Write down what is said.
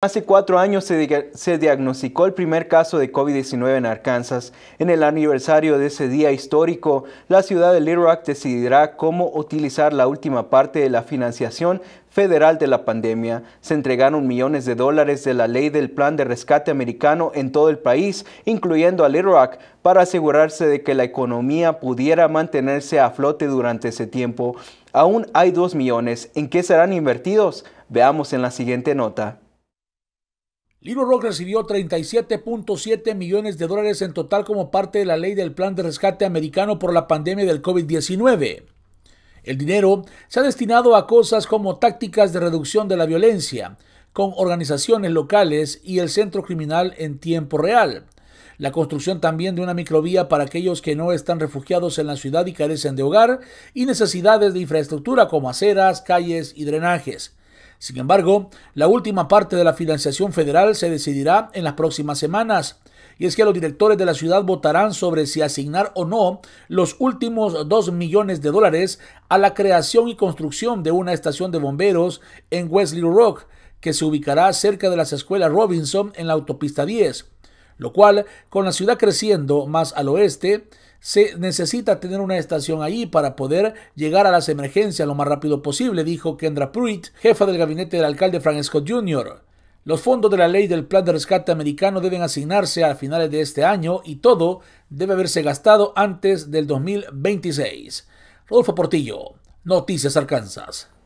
Hace cuatro años se, diagnosticó el primer caso de COVID-19 en Arkansas. En el aniversario de ese día histórico, la ciudad de Little Rock decidirá cómo utilizar la última parte de la financiación federal de la pandemia. Se entregaron millones de dólares de la ley del plan de rescate americano en todo el país, incluyendo a Little Rock, para asegurarse de que la economía pudiera mantenerse a flote durante ese tiempo. Aún hay dos millones. ¿En qué serán invertidos? Veamos en la siguiente nota. Little Rock recibió 37.7 millones de dólares en total como parte de la ley del Plan de Rescate Americano por la pandemia del COVID-19. El dinero se ha destinado a cosas como tácticas de reducción de la violencia, con organizaciones locales y el centro criminal en tiempo real. La construcción también de una microvía para aquellos que no están refugiados en la ciudad y carecen de hogar, y necesidades de infraestructura como aceras, calles y drenajes. Sin embargo, la última parte de la financiación federal se decidirá en las próximas semanas. Y es que los directores de la ciudad votarán sobre si asignar o no los últimos 2 millones de dólares a la creación y construcción de una estación de bomberos en Wesley Rock, que se ubicará cerca de las escuelas Robinson en la autopista 10 lo cual, con la ciudad creciendo más al oeste, se necesita tener una estación ahí para poder llegar a las emergencias lo más rápido posible, dijo Kendra Pruitt, jefa del gabinete del alcalde Frank Scott Jr. Los fondos de la ley del plan de rescate americano deben asignarse a finales de este año y todo debe haberse gastado antes del 2026. Rodolfo Portillo, Noticias Arkansas.